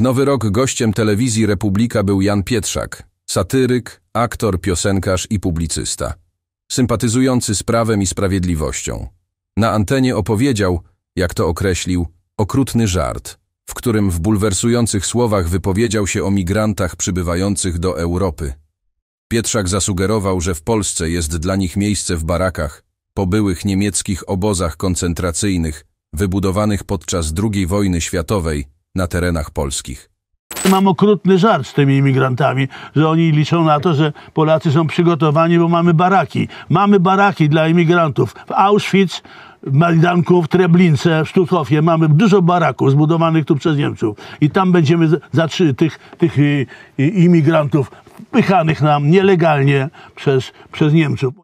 W nowy rok gościem telewizji Republika był Jan Pietrzak, satyryk, aktor, piosenkarz i publicysta, sympatyzujący z prawem i sprawiedliwością. Na antenie opowiedział, jak to określił, okrutny żart, w którym w bulwersujących słowach wypowiedział się o migrantach przybywających do Europy. Pietrzak zasugerował, że w Polsce jest dla nich miejsce w barakach, po byłych niemieckich obozach koncentracyjnych, wybudowanych podczas II wojny światowej na terenach polskich. Mam okrutny żart z tymi imigrantami, że oni liczą na to, że Polacy są przygotowani, bo mamy baraki. Mamy baraki dla imigrantów w Auschwitz, w Majdanku, w Treblince, w Sztuthofie. Mamy dużo baraków zbudowanych tu przez Niemców. I tam będziemy za tych, tych y, y, imigrantów pychanych nam nielegalnie przez, przez Niemców.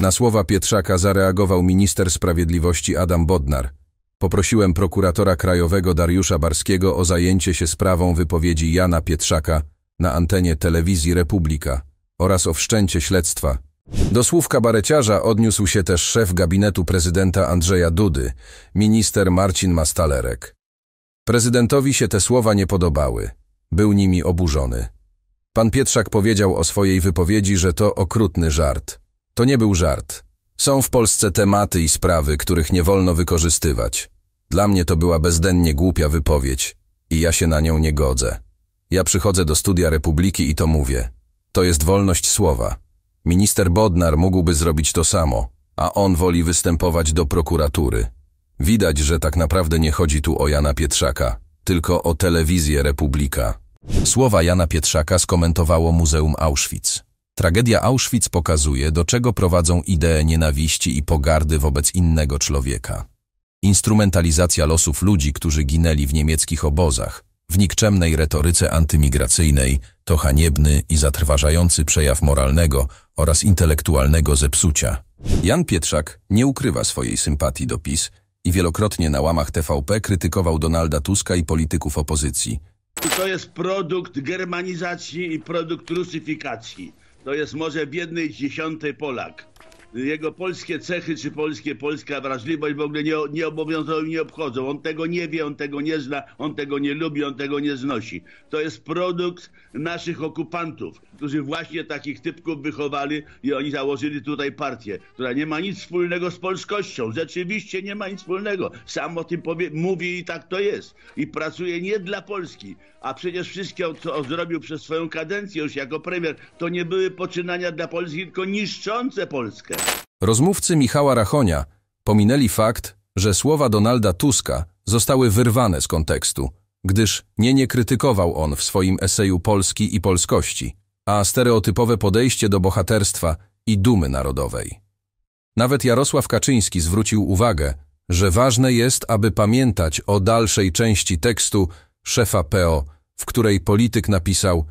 Na słowa Pietrzaka zareagował minister sprawiedliwości Adam Bodnar. Poprosiłem prokuratora krajowego Dariusza Barskiego o zajęcie się sprawą wypowiedzi Jana Pietrzaka na antenie telewizji Republika oraz o wszczęcie śledztwa. Do słów kabareciarza odniósł się też szef gabinetu prezydenta Andrzeja Dudy, minister Marcin Mastalerek. Prezydentowi się te słowa nie podobały. Był nimi oburzony. Pan Pietrzak powiedział o swojej wypowiedzi, że to okrutny żart. To nie był żart. Są w Polsce tematy i sprawy, których nie wolno wykorzystywać. Dla mnie to była bezdennie głupia wypowiedź i ja się na nią nie godzę. Ja przychodzę do studia Republiki i to mówię. To jest wolność słowa. Minister Bodnar mógłby zrobić to samo, a on woli występować do prokuratury. Widać, że tak naprawdę nie chodzi tu o Jana Pietrzaka, tylko o telewizję Republika. Słowa Jana Pietrzaka skomentowało Muzeum Auschwitz. Tragedia Auschwitz pokazuje, do czego prowadzą idee nienawiści i pogardy wobec innego człowieka. Instrumentalizacja losów ludzi, którzy ginęli w niemieckich obozach, w nikczemnej retoryce antymigracyjnej to haniebny i zatrważający przejaw moralnego oraz intelektualnego zepsucia. Jan Pietrzak nie ukrywa swojej sympatii do PiS i wielokrotnie na łamach TVP krytykował Donalda Tuska i polityków opozycji. To jest produkt germanizacji i produkt rusyfikacji to jest może biedny dziesiąty Polak jego polskie cechy czy polskie, polska wrażliwość w ogóle nie, nie obowiązują i nie obchodzą. On tego nie wie, on tego nie zna, on tego nie lubi, on tego nie znosi. To jest produkt naszych okupantów, którzy właśnie takich typków wychowali i oni założyli tutaj partię, która nie ma nic wspólnego z polskością. Rzeczywiście nie ma nic wspólnego. Sam o tym powie, mówi i tak to jest. I pracuje nie dla Polski, a przecież wszystko, co zrobił przez swoją kadencję już jako premier, to nie były poczynania dla Polski, tylko niszczące Polskę. Rozmówcy Michała Rachonia pominęli fakt, że słowa Donalda Tuska zostały wyrwane z kontekstu, gdyż nie nie krytykował on w swoim eseju Polski i polskości, a stereotypowe podejście do bohaterstwa i dumy narodowej. Nawet Jarosław Kaczyński zwrócił uwagę, że ważne jest, aby pamiętać o dalszej części tekstu szefa PO, w której polityk napisał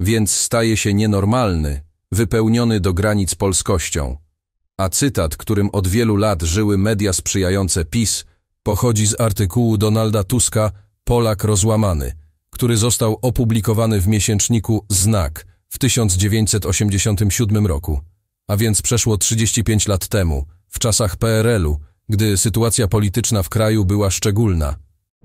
więc staje się nienormalny, wypełniony do granic polskością – a cytat, którym od wielu lat żyły media sprzyjające PiS, pochodzi z artykułu Donalda Tuska Polak rozłamany, który został opublikowany w miesięczniku Znak w 1987 roku, a więc przeszło 35 lat temu, w czasach PRL-u, gdy sytuacja polityczna w kraju była szczególna.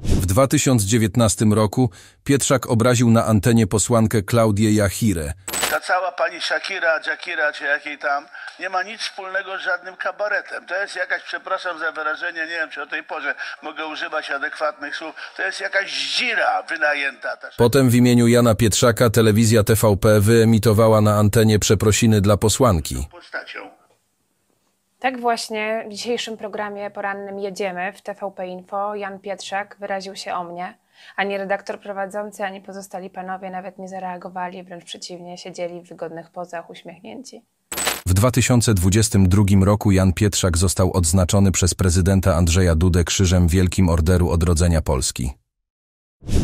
W 2019 roku Pietrzak obraził na antenie posłankę Klaudię Jachirę, ta cała pani Shakira, Jakira czy jakiej tam, nie ma nic wspólnego z żadnym kabaretem. To jest jakaś, przepraszam za wyrażenie, nie wiem czy o tej porze mogę używać adekwatnych słów, to jest jakaś zira wynajęta. Potem w imieniu Jana Pietrzaka telewizja TVP wyemitowała na antenie przeprosiny dla posłanki. Postacią. Tak właśnie w dzisiejszym programie porannym Jedziemy w TVP Info Jan Pietrzak wyraził się o mnie. Ani redaktor prowadzący, ani pozostali panowie nawet nie zareagowali, wręcz przeciwnie, siedzieli w wygodnych pozach, uśmiechnięci. W 2022 roku Jan Pietrzak został odznaczony przez prezydenta Andrzeja Dudę Krzyżem Wielkim Orderu Odrodzenia Polski.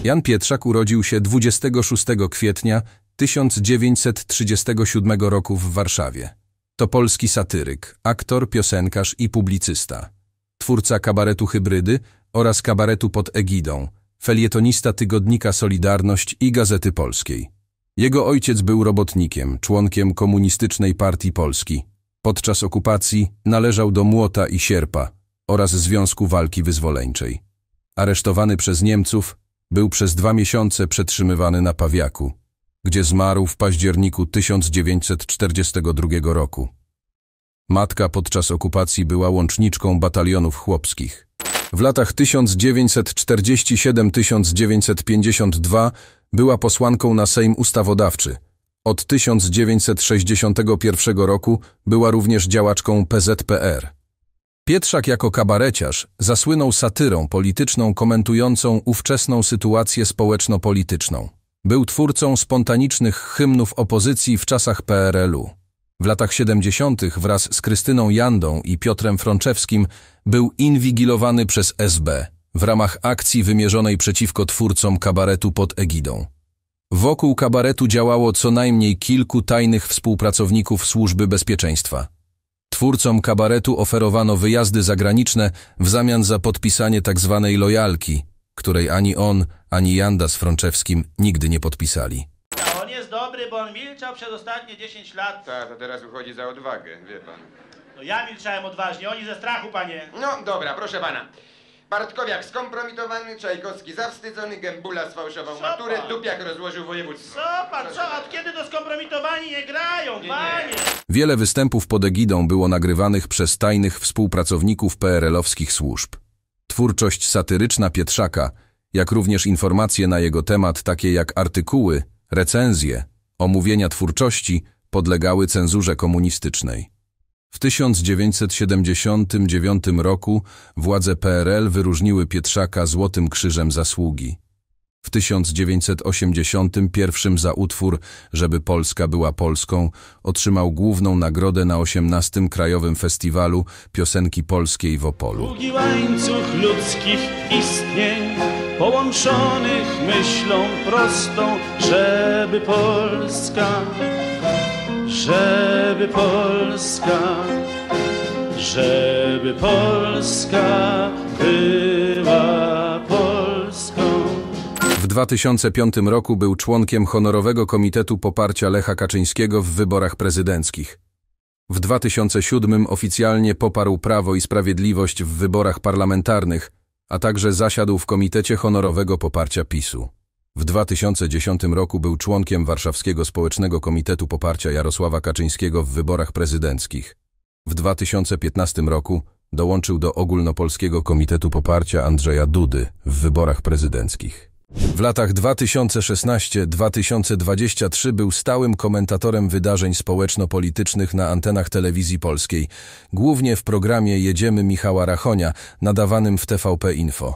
Jan Pietrzak urodził się 26 kwietnia 1937 roku w Warszawie. To polski satyryk, aktor, piosenkarz i publicysta. Twórca kabaretu Hybrydy oraz kabaretu pod egidą – felietonista tygodnika Solidarność i Gazety Polskiej. Jego ojciec był robotnikiem, członkiem Komunistycznej Partii Polski. Podczas okupacji należał do Młota i Sierpa oraz Związku Walki Wyzwoleńczej. Aresztowany przez Niemców, był przez dwa miesiące przetrzymywany na Pawiaku, gdzie zmarł w październiku 1942 roku. Matka podczas okupacji była łączniczką batalionów chłopskich. W latach 1947-1952 była posłanką na Sejm Ustawodawczy. Od 1961 roku była również działaczką PZPR. Pietrzak jako kabareciarz zasłynął satyrą polityczną komentującą ówczesną sytuację społeczno-polityczną. Był twórcą spontanicznych hymnów opozycji w czasach PRL-u. W latach 70. wraz z Krystyną Jandą i Piotrem Frączewskim był inwigilowany przez SB w ramach akcji wymierzonej przeciwko twórcom kabaretu pod egidą. Wokół kabaretu działało co najmniej kilku tajnych współpracowników służby bezpieczeństwa. Twórcom kabaretu oferowano wyjazdy zagraniczne w zamian za podpisanie tzw. Tak lojalki, której ani on, ani Janda z Frączewskim nigdy nie podpisali jest dobry, bo on milczał przez ostatnie 10 lat. Tak, to teraz uchodzi za odwagę, wie pan. No ja milczałem odważnie, oni ze strachu, panie. No dobra, proszę pana. Bartkowiak skompromitowany, Czajkowski zawstydzony, Gębula sfałszował Co maturę, pan? Dupiak rozłożył województwo. Co pan, co, od kiedy to skompromitowani nie grają, Nie, nie. panie? Wiele występów pod egidą było nagrywanych przez tajnych współpracowników PRL-owskich służb. Twórczość satyryczna Pietrzaka, jak również informacje na jego temat, takie jak artykuły, recenzje, omówienia twórczości podlegały cenzurze komunistycznej. W 1979 roku władze PRL wyróżniły Pietrzaka Złotym Krzyżem Zasługi. W 1981 za utwór Żeby Polska była Polską otrzymał główną nagrodę na 18. Krajowym Festiwalu Piosenki Polskiej w Opolu. Długi łańcuch ludzkich istnień połączonych myślą prostą, żeby Polska, żeby Polska, żeby Polska była Polską. W 2005 roku był członkiem honorowego komitetu poparcia Lecha Kaczyńskiego w wyborach prezydenckich. W 2007 oficjalnie poparł Prawo i Sprawiedliwość w wyborach parlamentarnych, a także zasiadł w Komitecie Honorowego Poparcia PiSu. W 2010 roku był członkiem Warszawskiego Społecznego Komitetu Poparcia Jarosława Kaczyńskiego w wyborach prezydenckich. W 2015 roku dołączył do Ogólnopolskiego Komitetu Poparcia Andrzeja Dudy w wyborach prezydenckich. W latach 2016-2023 był stałym komentatorem wydarzeń społeczno-politycznych na antenach telewizji polskiej, głównie w programie Jedziemy Michała Rachonia, nadawanym w TVP Info.